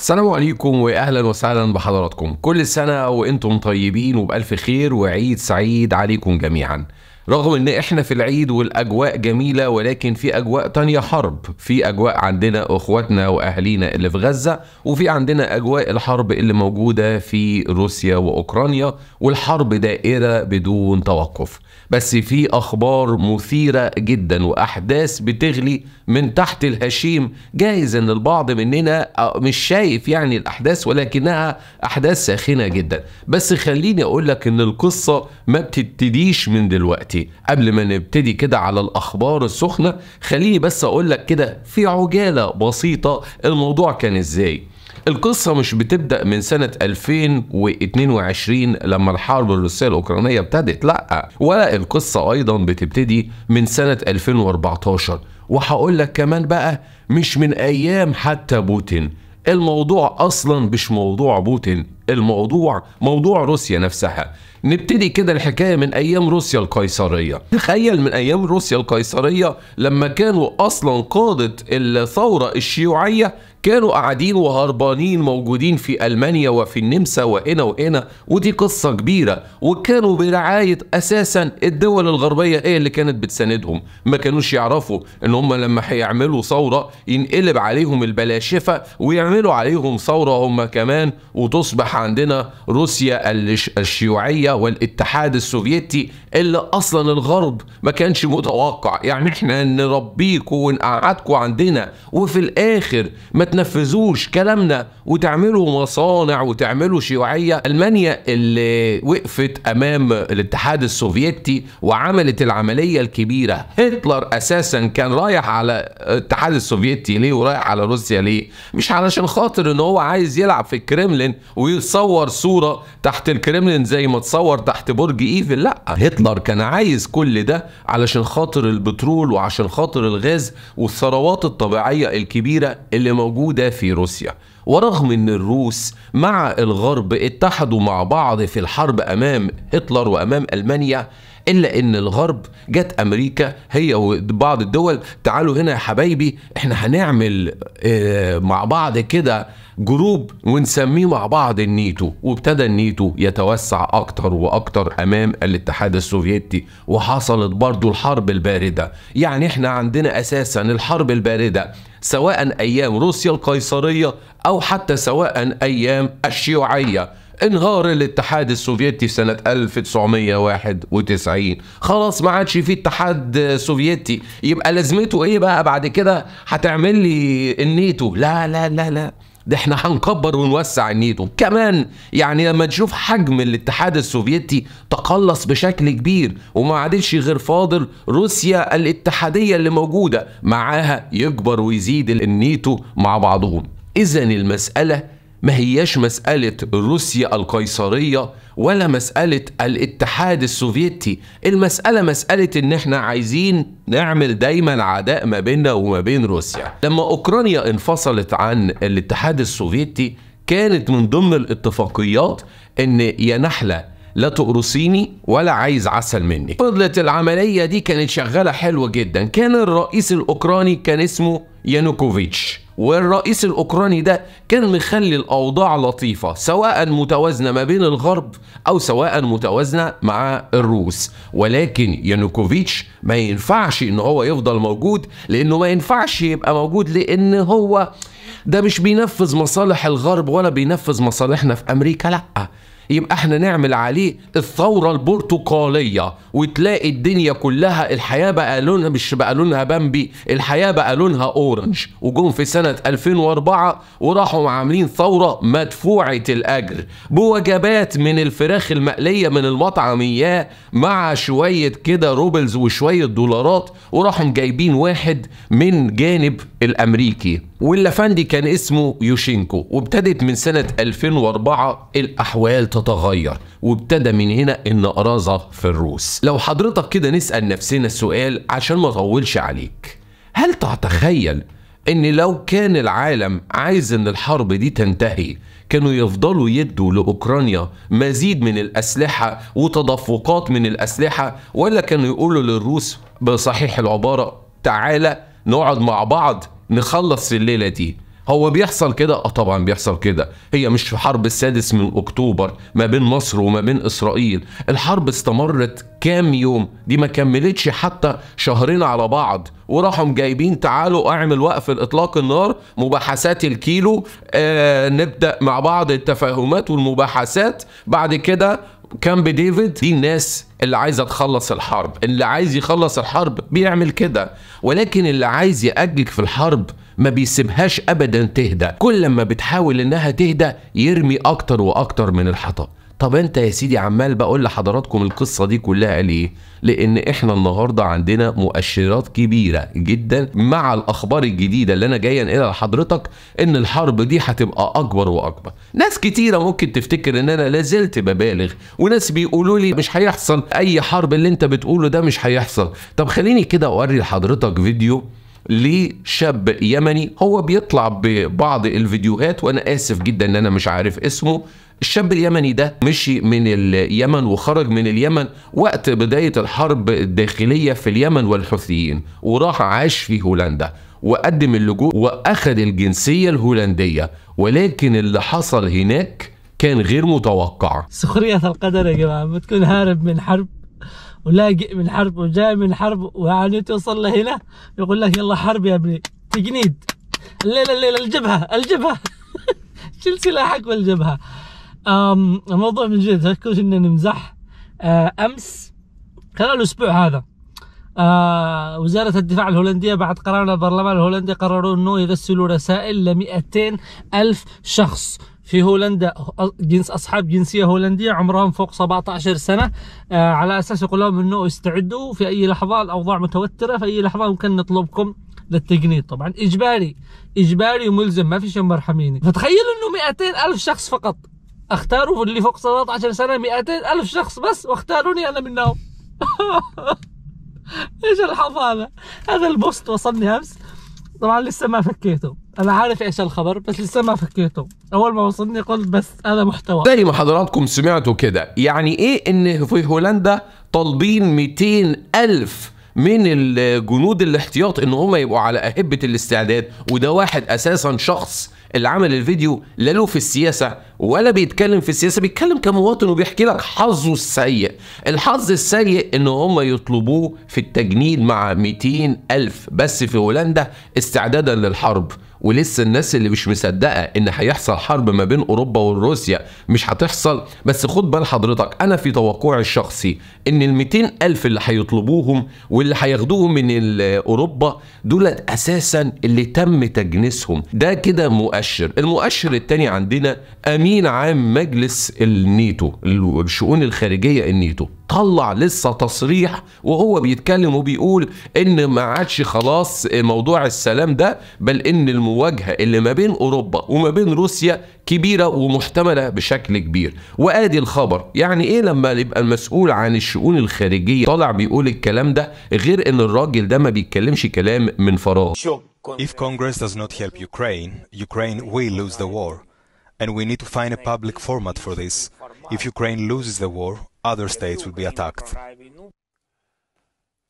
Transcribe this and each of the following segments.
السلام عليكم واهلا وسهلا بحضراتكم كل سنه وانتم طيبين وبالف خير وعيد سعيد عليكم جميعا رغم ان احنا في العيد والاجواء جميله ولكن في اجواء تانية حرب في اجواء عندنا اخواتنا واهالينا اللي في غزه وفي عندنا اجواء الحرب اللي موجوده في روسيا واوكرانيا والحرب دائره بدون توقف بس في اخبار مثيره جدا واحداث بتغلي من تحت الهشيم جايز ان البعض مننا مش شايف يعني الاحداث ولكنها احداث ساخنه جدا بس خليني اقول لك ان القصه ما بتبتديش من دلوقتي قبل ما نبتدي كده على الاخبار السخنه خليني بس اقول لك كده في عجاله بسيطه الموضوع كان ازاي القصة مش بتبدأ من سنة 2022 لما الحرب الروسية الأوكرانية ابتدت، لأ، ولا القصة أيضًا بتبتدي من سنة 2014 وهقول لك كمان بقى مش من ايام حتى بوتين الموضوع اصلا مش موضوع بوتين الموضوع موضوع روسيا نفسها نبتدي كده الحكايه من ايام روسيا القيصريه تخيل من ايام روسيا القيصريه لما كانوا اصلا قاده الثوره الشيوعيه كانوا قاعدين وهربانين موجودين في ألمانيا وفي النمسا وهنا وهنا ودي قصة كبيرة وكانوا برعاية أساسا الدول الغربية إيه اللي كانت بتساندهم ما كانوش يعرفوا إن هم لما هيعملوا ثورة ينقلب عليهم البلاشفة ويعملوا عليهم ثورة هم كمان وتصبح عندنا روسيا الشيوعية والاتحاد السوفيتي اللي أصلا الغرب ما كانش متوقع يعني إحنا نربيكم ونقعدكم عندنا وفي الآخر ما تنفذوش كلامنا وتعملوا مصانع وتعملوا شيوعيه المانيا اللي وقفت امام الاتحاد السوفيتي وعملت العمليه الكبيره هتلر اساسا كان رايح على الاتحاد السوفيتي ليه ورايح على روسيا ليه مش علشان خاطر ان هو عايز يلعب في الكريملين ويصور صوره تحت الكريملين زي ما تصور تحت برج ايفل لا هتلر كان عايز كل ده علشان خاطر البترول وعشان خاطر الغاز والثروات الطبيعيه الكبيره اللي موجوده موجودة في روسيا ورغم ان الروس مع الغرب اتحدوا مع بعض في الحرب امام هتلر وامام المانيا الا ان الغرب جت امريكا هي وبعض الدول تعالوا هنا يا حبايبي احنا هنعمل آه، مع بعض كده جروب ونسميه مع بعض النيتو وابتدى النيتو يتوسع اكتر واكتر امام الاتحاد السوفيتي وحصلت برضو الحرب البارده يعني احنا عندنا اساسا الحرب البارده سواء ايام روسيا القيصريه او حتى سواء ايام الشيوعيه انهار الاتحاد السوفيتي في سنة 1991 خلاص ما عادش في اتحاد سوفيتي يبقى لازمته ايه بقى بعد كده هتعمل لي النيتو لا لا لا لا ده احنا هنكبر ونوسع النيتو كمان يعني لما تشوف حجم الاتحاد السوفيتي تقلص بشكل كبير وما عادش غير فاضل روسيا الاتحادية اللي موجودة معاها يكبر ويزيد النيتو مع بعضهم اذا المسألة ما هياش مسألة روسيا القيصرية ولا مسألة الاتحاد السوفيتي المسألة مسألة ان احنا عايزين نعمل دايما عداء ما بيننا وما بين روسيا لما اوكرانيا انفصلت عن الاتحاد السوفيتي كانت من ضمن الاتفاقيات ان يا نحله لا تقرصيني ولا عايز عسل مني فضلت العملية دي كانت شغالة حلوة جدا كان الرئيس الأوكراني كان اسمه يانوكوفيتش والرئيس الاوكراني ده كان مخلي الاوضاع لطيفه سواء متوازنه ما بين الغرب او سواء متوازنه مع الروس ولكن يانوكوفيتش ما ينفعش ان هو يفضل موجود لانه ما ينفعش يبقى موجود لان هو ده مش بينفذ مصالح الغرب ولا بينفذ مصالحنا في امريكا لا يبقى احنا نعمل عليه الثوره البرتقاليه وتلاقي الدنيا كلها الحياه بقى لونها مش بقى لونها بامبي الحياه بقى لونها اورنج وجم في سنه 2004 وراحوا عاملين ثوره مدفوعه الاجر بوجبات من الفراخ المقليه من المطعم اياه مع شويه كده روبلز وشويه دولارات وراحوا جايبين واحد من جانب الامريكي واللافندي كان اسمه يوشينكو وابتدت من سنه 2004 الاحوال تتغير وابتدى من هنا النقرزة في الروس لو حضرتك كده نسأل نفسنا السؤال عشان ما اطولش عليك هل تتخيل ان لو كان العالم عايز ان الحرب دي تنتهي كانوا يفضلوا يدوا لاوكرانيا مزيد من الاسلحه وتدفقات من الاسلحه ولا كانوا يقولوا للروس بصحيح العباره تعالى نقعد مع بعض نخلص الليله دي هو بيحصل كده اه طبعا بيحصل كده هي مش في حرب السادس من اكتوبر ما بين مصر وما بين اسرائيل الحرب استمرت كام يوم دي ما كملتش حتى شهرين على بعض وراحوا جايبين تعالوا اعمل وقف الاطلاق النار مباحثات الكيلو آه نبدا مع بعض التفاهمات والمباحثات بعد كده كامب ديفيد دي الناس اللي عايزه تخلص الحرب اللي عايز يخلص الحرب بيعمل كده ولكن اللي عايز ياجلك في الحرب ما بيسيبهاش ابدا تهدى كل ما بتحاول انها تهدى يرمي اكتر واكتر من الحطب طب انت يا سيدي عمال بقول لحضراتكم القصه دي كلها ليه لان احنا النهارده عندنا مؤشرات كبيره جدا مع الاخبار الجديده اللي انا جاي انقلها لحضرتك ان الحرب دي هتبقى اكبر واكبر ناس كتيره ممكن تفتكر ان انا لازلت ببالغ وناس بيقولوا لي مش هيحصل اي حرب اللي انت بتقوله ده مش هيحصل طب خليني كده اوري لحضرتك فيديو لشاب يمني هو بيطلع ببعض الفيديوهات وانا اسف جدا ان انا مش عارف اسمه الشاب اليمني ده مشي من اليمن وخرج من اليمن وقت بداية الحرب الداخلية في اليمن والحوثيين وراح عاش في هولندا وقدم اللجوء وأخذ الجنسية الهولندية ولكن اللي حصل هناك كان غير متوقع سخرية القدر يا جماعة بتكون هارب من حرب ولاقي من حرب وجاي من حرب ويعني توصل لهنا يقول لك يلا حرب يا ابني تجنيد الليله الليله الجبهه الجبهه شل سلاحك والجبهه أم الموضوع من جد تذكروا كنا نمزح آه، امس خلال الاسبوع هذا آه وزارة الدفاع الهولندية بعد قرار البرلمان الهولندي قرروا أنه يرسلوا رسائل ل 200 ألف شخص في هولندا جنس اصحاب جنسيه هولنديه عمرهم فوق 17 سنه آه، على اساس يقول لهم انه استعدوا في اي لحظه الاوضاع متوتره في اي لحظه ممكن نطلبكم للتجنيد طبعا اجباري اجباري وملزم ما فيش مرحميني فتخيلوا انه 200 الف شخص فقط اختاروا اللي فوق 17 سنه 200 الف شخص بس واختاروني انا منهم ايش الحظ هذا هذا البوست وصلني امس طبعا لسه ما فكيته انا عارف ايش الخبر بس لسه ما فكيته اول ما وصلني قلت بس هذا محتوى زي ما حضراتكم سمعتوا كده يعني ايه ان في هولندا طالبين 200 الف من الجنود الاحتياط ان هم يبقوا على اهبه الاستعداد وده واحد اساسا شخص اللي عمل الفيديو لا له في السياسه ولا بيتكلم في السياسه بيتكلم كمواطن وبيحكي لك حظه السيء الحظ السيء ان هم يطلبوه في التجنيد مع 200 الف بس في هولندا استعدادا للحرب ولسه الناس اللي مش مصدقه ان هيحصل حرب ما بين اوروبا وروسيا مش هتحصل بس خد بال حضرتك انا في توقعي الشخصي ان ال الف اللي هيطلبوهم واللي هياخدوهم من اوروبا دول اساسا اللي تم تجنيسهم ده كده مؤشر المؤشر الثاني عندنا امين عام مجلس النيتو الشؤون الخارجيه النيتو طلع لسه تصريح وهو بيتكلم وبيقول ان ما عادش خلاص موضوع السلام ده بل ان المواجهه اللي ما بين اوروبا وما بين روسيا كبيره ومحتمله بشكل كبير وادي الخبر يعني ايه لما يبقى المسؤول عن الشؤون الخارجيه طالع بيقول الكلام ده غير ان الراجل ده ما بيتكلمش كلام من فراغ If Congress does not help Ukraine, Ukraine will lose the war. And we need to find a public format for this. If Ukraine loses the war, other states would be attacked.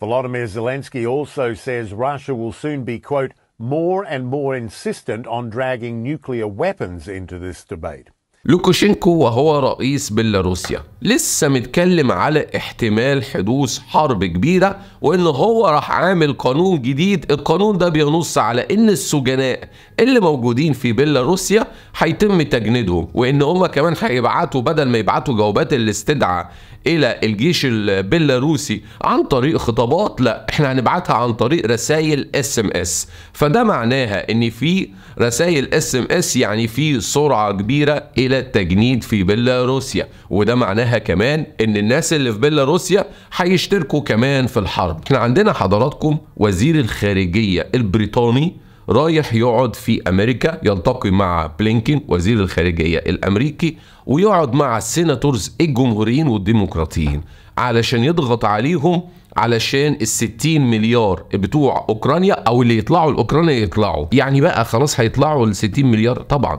Volodymyr Zelensky also says Russia will soon be, quote, more and more insistent on dragging nuclear weapons into this debate. لوكوشينكو وهو رئيس بيلاروسيا لسه متكلم على احتمال حدوث حرب كبيرة وان هو راح عامل قانون جديد القانون ده بينص على ان السجناء اللي موجودين في بيلاروسيا هيتم تجنيدهم وان هما كمان هيبعتوا بدل ما يبعتوا جوابات الاستدعاء الى الجيش البيلاروسي عن طريق خطابات لا احنا هنبعتها عن طريق رسائل اس ام اس فده معناها ان في رسائل اس ام اس يعني في سرعه كبيره الى التجنيد في بيلاروسيا وده معناها كمان ان الناس اللي في بيلاروسيا هيشتركوا كمان في الحرب احنا عندنا حضراتكم وزير الخارجيه البريطاني رايح يقعد في امريكا يلتقي مع بلينكين وزير الخارجيه الامريكي ويقعد مع السيناتورز الجمهوريين والديمقراطيين علشان يضغط عليهم علشان ال 60 مليار بتوع اوكرانيا او اللي يطلعوا لاوكرانيا يطلعوا يعني بقى خلاص هيطلعوا ال 60 مليار طبعا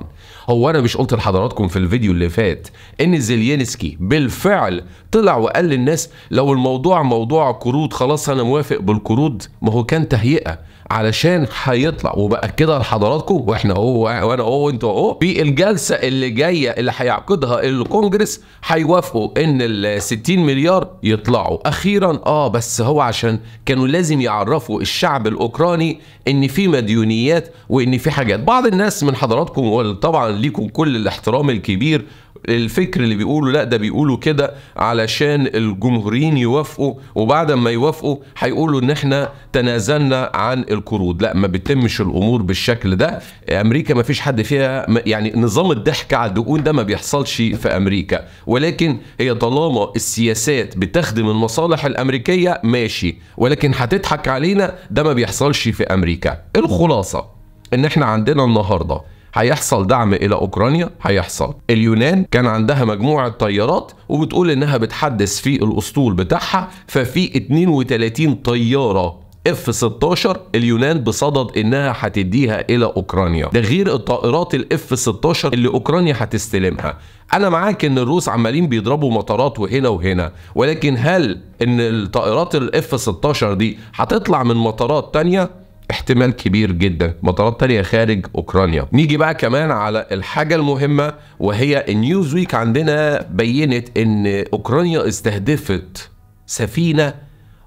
هو انا مش قلت لحضراتكم في الفيديو اللي فات ان زيلينسكي بالفعل طلع وقال للناس لو الموضوع موضوع قروض خلاص انا موافق بالقروض ما هو كان تهيئه علشان هيطلع وباكدها لحضراتكم واحنا هو وانا هو وانتوا اهو في الجلسه اللي جايه اللي هيعقدها الكونجرس هيوافقوا ان ال 60 مليار يطلعوا اخيرا اه بس هو عشان كانوا لازم يعرفوا الشعب الاوكراني ان في مديونيات وان في حاجات بعض الناس من حضراتكم وطبعا ليكم كل الاحترام الكبير الفكر اللي بيقوله لا ده بيقولوا كده علشان الجمهوريين يوافقوا وبعد ما يوافقوا هيقولوا ان احنا تنازلنا عن القروض لا ما بتمش الامور بالشكل ده امريكا ما فيش حد فيها يعني نظام الضحك على الدقون ده ما بيحصلش في امريكا ولكن هي طالما السياسات بتخدم المصالح الامريكيه ماشي ولكن هتضحك علينا ده ما بيحصلش في امريكا الخلاصه ان احنا عندنا النهارده هيحصل دعم الى اوكرانيا هيحصل اليونان كان عندها مجموعه طيارات وبتقول انها بتحدث في الاسطول بتاعها ففي 32 طياره اف 16 اليونان بصدد انها هتديها الى اوكرانيا ده غير الطائرات الاف 16 اللي اوكرانيا هتستلمها انا معاك ان الروس عمالين بيضربوا مطارات وهنا وهنا ولكن هل ان الطائرات الاف 16 دي هتطلع من مطارات تانية احتمال كبير جدا مطارات تانية خارج اوكرانيا نيجي بقى كمان على الحاجه المهمه وهي النيوز ويك عندنا بينت ان اوكرانيا استهدفت سفينه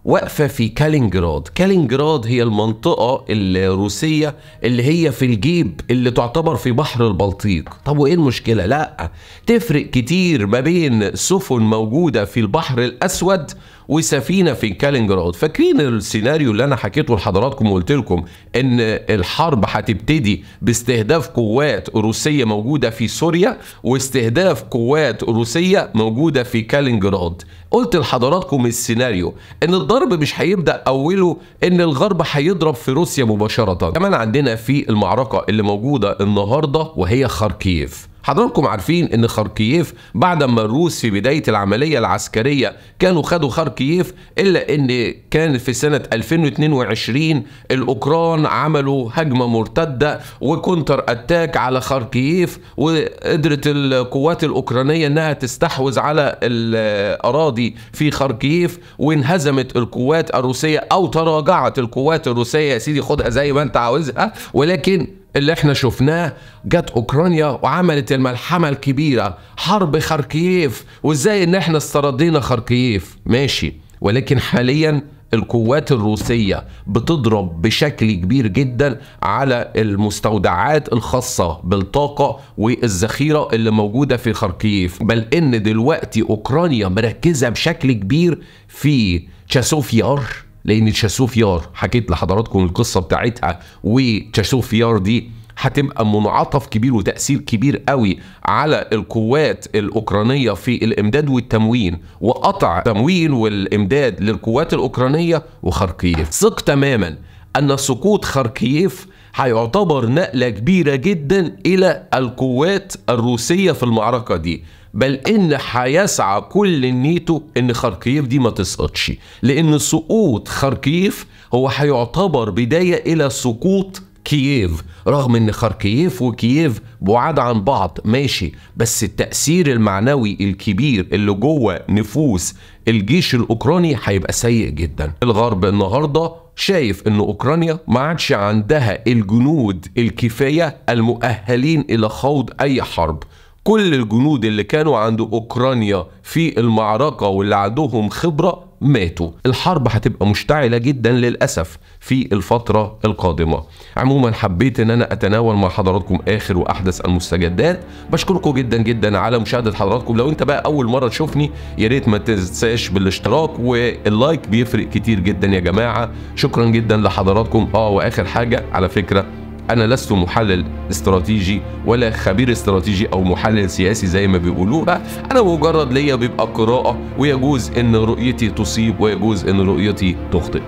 واقفه في كالينجراد كالينجراد هي المنطقه الروسيه اللي هي في الجيب اللي تعتبر في بحر البلطيق طب وايه المشكله لا تفرق كتير ما بين سفن موجوده في البحر الاسود وسفينه في كالينجراد فاكرين السيناريو اللي انا حكيته لحضراتكم وقلت لكم ان الحرب هتبتدي باستهداف قوات روسيه موجوده في سوريا واستهداف قوات روسيه موجوده في كالينجراد قلت لحضراتكم السيناريو ان الضرب مش هيبدا اوله ان الغرب هيضرب في روسيا مباشره كمان عندنا في المعركه اللي موجوده النهارده وهي خاركيف حضراتكم عارفين ان خاركييف بعد ما الروس في بداية العملية العسكرية كانوا خدوا خاركييف الا ان كان في سنة 2022 الاوكران عملوا هجمة مرتدة وكونتر اتاك على خاركييف وقدرت القوات الاوكرانية انها تستحوذ على الاراضي في خاركييف وانهزمت القوات الروسية او تراجعت القوات الروسية يا سيدي خدها زي ما انت عاوزها ولكن اللي احنا شفناه جت اوكرانيا وعملت الملحمه الكبيره حرب خاركييف وازاي ان احنا استردينا خاركييف ماشي ولكن حاليا القوات الروسية بتضرب بشكل كبير جدا على المستودعات الخاصة بالطاقة والذخيرة اللي موجودة في خاركييف بل ان دلوقتي اوكرانيا مركزة بشكل كبير في تشاسوفيار لان تشاسوفيار حكيت لحضراتكم القصه بتاعتها وتشاسوفيار دي هتبقى منعطف كبير وتأثير كبير قوي على القوات الأوكرانية في الإمداد والتموين وقطع تمويل والإمداد للقوات الأوكرانية وخركييف ثق تماما أن سقوط خركييف هيعتبر نقلة كبيرة جدا إلى القوات الروسية في المعركة دي بل إن هيسعى كل نيته إن خركيف دي ما تسقطش لأن سقوط خركيف هو هيعتبر بداية إلى سقوط كييف رغم ان خركييف وكييف بعاد عن بعض ماشي بس التأثير المعنوي الكبير اللي جوه نفوس الجيش الأوكراني هيبقى سيء جدا الغرب النهاردة شايف ان اوكرانيا ما عادش عندها الجنود الكفايه المؤهلين الى خوض اي حرب كل الجنود اللي كانوا عند أوكرانيا في المعركة واللي عندهم خبرة ماتوا الحرب هتبقى مشتعلة جدا للأسف في الفترة القادمة عموما حبيت ان انا اتناول مع حضراتكم اخر واحدث المستجدات بشكركم جدا جدا على مشاهدة حضراتكم لو انت بقى اول مرة تشوفني يا ريت ما تنساش بالاشتراك واللايك بيفرق كتير جدا يا جماعة شكرا جدا لحضراتكم اه واخر حاجة على فكرة انا لست محلل استراتيجي ولا خبير استراتيجي او محلل سياسي زي ما بيقولوا انا مجرد ليا بيبقى قراءه ويجوز ان رؤيتي تصيب ويجوز ان رؤيتي تخطئ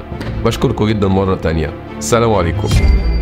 بشكركم جدا مره تانية السلام عليكم